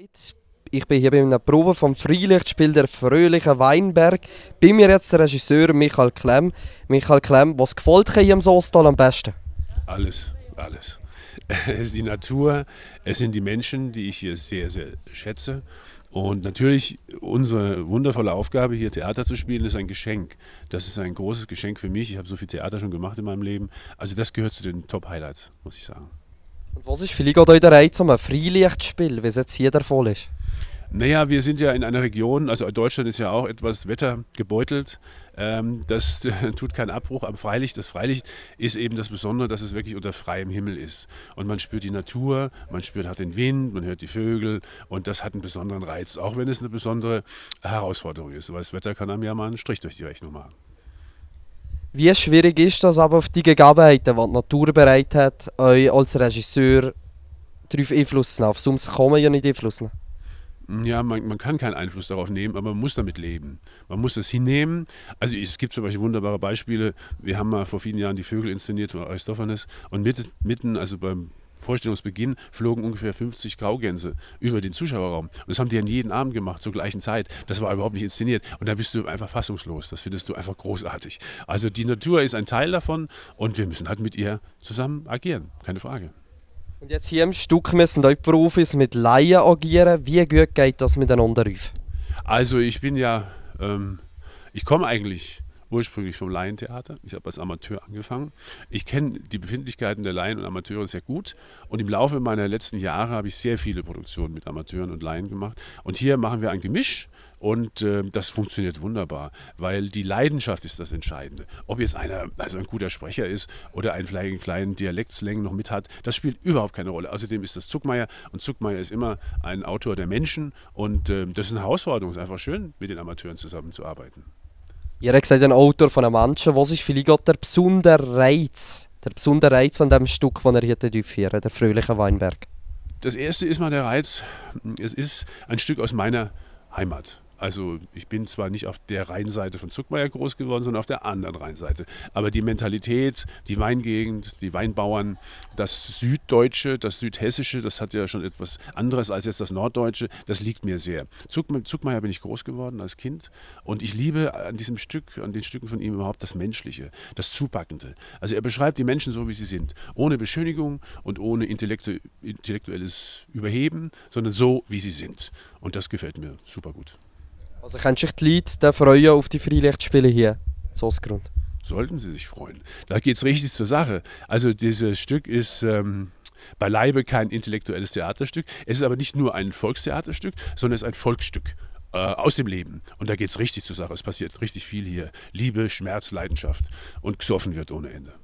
Jetzt, ich bin hier bei einer Probe vom Freilichtspiel der fröhliche Weinberg. Bei mir jetzt der Regisseur Michael Klemm. Michael Klemm, was gefällt dir im Soestal am besten? Alles, alles. Es ist die Natur, es sind die Menschen, die ich hier sehr, sehr schätze. Und natürlich, unsere wundervolle Aufgabe, hier Theater zu spielen, ist ein Geschenk. Das ist ein großes Geschenk für mich. Ich habe so viel Theater schon gemacht in meinem Leben. Also das gehört zu den Top-Highlights, muss ich sagen. Und was ist für vielleicht auch der Reiz um ein Freilichtspiel, wie es jetzt hier der Fall ist? Naja, wir sind ja in einer Region, also Deutschland ist ja auch etwas wettergebeutelt. Ähm, das tut keinen Abbruch am Freilicht. Das Freilicht ist eben das Besondere, dass es wirklich unter freiem Himmel ist. Und man spürt die Natur, man spürt halt den Wind, man hört die Vögel und das hat einen besonderen Reiz, auch wenn es eine besondere Herausforderung ist. Weil das Wetter kann einem ja mal einen Strich durch die Rechnung machen. Wie schwierig ist das aber auf die Gegebenheiten, die die Natur bereit hat, euch als Regisseur darauf Einfluss zu nehmen? Auf sonst kommen ja nicht Einfluss Ja, man, man kann keinen Einfluss darauf nehmen, aber man muss damit leben. Man muss das hinnehmen. Also es gibt zum Beispiel wunderbare Beispiele. Wir haben mal vor vielen Jahren die Vögel inszeniert von Aristophanes und mitten also beim Vorstellungsbeginn flogen ungefähr 50 Graugänse über den Zuschauerraum. Und das haben die an jeden Abend gemacht, zur gleichen Zeit. Das war überhaupt nicht inszeniert. Und da bist du einfach fassungslos. Das findest du einfach großartig. Also die Natur ist ein Teil davon und wir müssen halt mit ihr zusammen agieren. Keine Frage. Und jetzt hier im Stück müssen Leute Profis mit Laien agieren. Wie gut geht das miteinander auf? Also ich bin ja, ähm, ich komme eigentlich ursprünglich vom Laientheater. Ich habe als Amateur angefangen. Ich kenne die Befindlichkeiten der Laien und Amateure sehr gut. Und im Laufe meiner letzten Jahre habe ich sehr viele Produktionen mit Amateuren und Laien gemacht. Und hier machen wir ein Gemisch. Und äh, das funktioniert wunderbar, weil die Leidenschaft ist das Entscheidende. Ob jetzt einer, also ein guter Sprecher ist oder einen vielleicht einen kleinen Dialektslängen noch mit hat, das spielt überhaupt keine Rolle. Außerdem ist das Zuckmeier und Zuckmeier ist immer ein Autor der Menschen und äh, das ist eine Herausforderung. Es ist einfach schön, mit den Amateuren zusammenzuarbeiten ihr habt gesagt, ein Autor von einem Menschen. Was ist vielleicht der besondere Reiz, der besondere Reiz an dem Stück, das er hier durchführt, der fröhliche Weinberg? Das erste ist mal der Reiz, es ist ein Stück aus meiner Heimat. Also ich bin zwar nicht auf der Rheinseite von Zuckmeier groß geworden, sondern auf der anderen Rheinseite. Aber die Mentalität, die Weingegend, die Weinbauern, das Süddeutsche, das Südhessische, das hat ja schon etwas anderes als jetzt das Norddeutsche, das liegt mir sehr. Zuckmeier, bin ich groß geworden als Kind und ich liebe an diesem Stück, an den Stücken von ihm überhaupt das Menschliche, das Zupackende. Also er beschreibt die Menschen so, wie sie sind, ohne Beschönigung und ohne Intellektu intellektuelles Überheben, sondern so, wie sie sind. Und das gefällt mir super gut. Also können sich die Leute da freuen auf die Freilichtspiele hier? So aus Grund. Sollten sie sich freuen. Da geht es richtig zur Sache. Also dieses Stück ist... Ähm beileibe kein intellektuelles Theaterstück. Es ist aber nicht nur ein Volkstheaterstück, sondern es ist ein Volksstück äh, aus dem Leben. Und da geht es richtig zur Sache. Es passiert richtig viel hier. Liebe, Schmerz, Leidenschaft und gesoffen wird ohne Ende.